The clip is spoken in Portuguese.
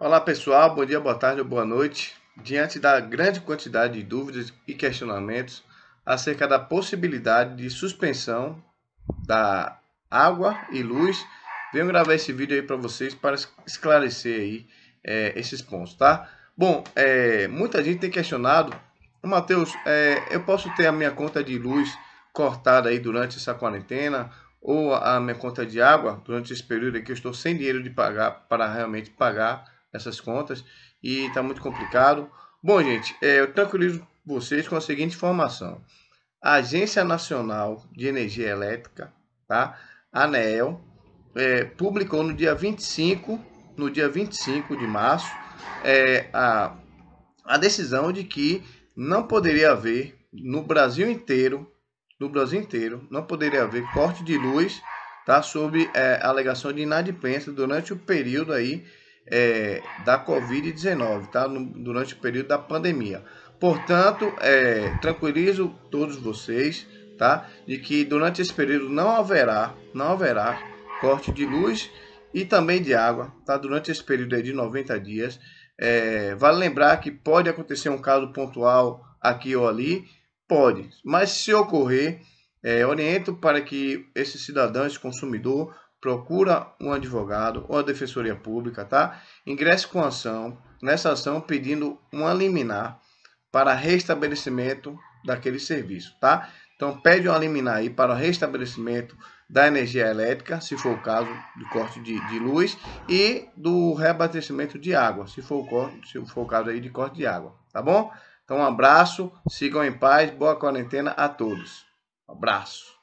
Olá pessoal, bom dia, boa tarde ou boa noite. Diante da grande quantidade de dúvidas e questionamentos acerca da possibilidade de suspensão da água e luz, venho gravar esse vídeo aí para vocês para esclarecer aí é, esses pontos, tá? Bom, é, muita gente tem questionado, Matheus, é, eu posso ter a minha conta de luz cortada aí durante essa quarentena ou a minha conta de água durante esse período que eu estou sem dinheiro de pagar para realmente pagar essas contas e está muito complicado. Bom, gente, é, eu tranquilizo vocês com a seguinte informação. A Agência Nacional de Energia Elétrica, tá? ANEEL, é, publicou no dia 25, no dia 25 de março, é, a, a decisão de que não poderia haver no Brasil inteiro, no Brasil inteiro, não poderia haver corte de luz, tá? Sobre é, alegação de inadimplência durante o período aí é, da Covid-19, tá? No, durante o período da pandemia. Portanto, é, tranquilizo todos vocês, tá? De que durante esse período não haverá, não haverá corte de luz e também de água, tá? Durante esse período de 90 dias. É, vale lembrar que pode acontecer um caso pontual aqui ou ali, pode. Mas se ocorrer, é, oriento para que esse cidadão, esse consumidor, procura um advogado ou a defensoria pública, tá? Ingresse com ação, nessa ação pedindo uma liminar para restabelecimento daquele serviço, tá? Então pede uma liminar aí para o restabelecimento da energia elétrica, se for o caso do corte de, de luz, e do reabastecimento de água, se for, o corte, se for o caso aí de corte de água, tá bom? Então um abraço, sigam em paz, boa quarentena a todos. Um abraço.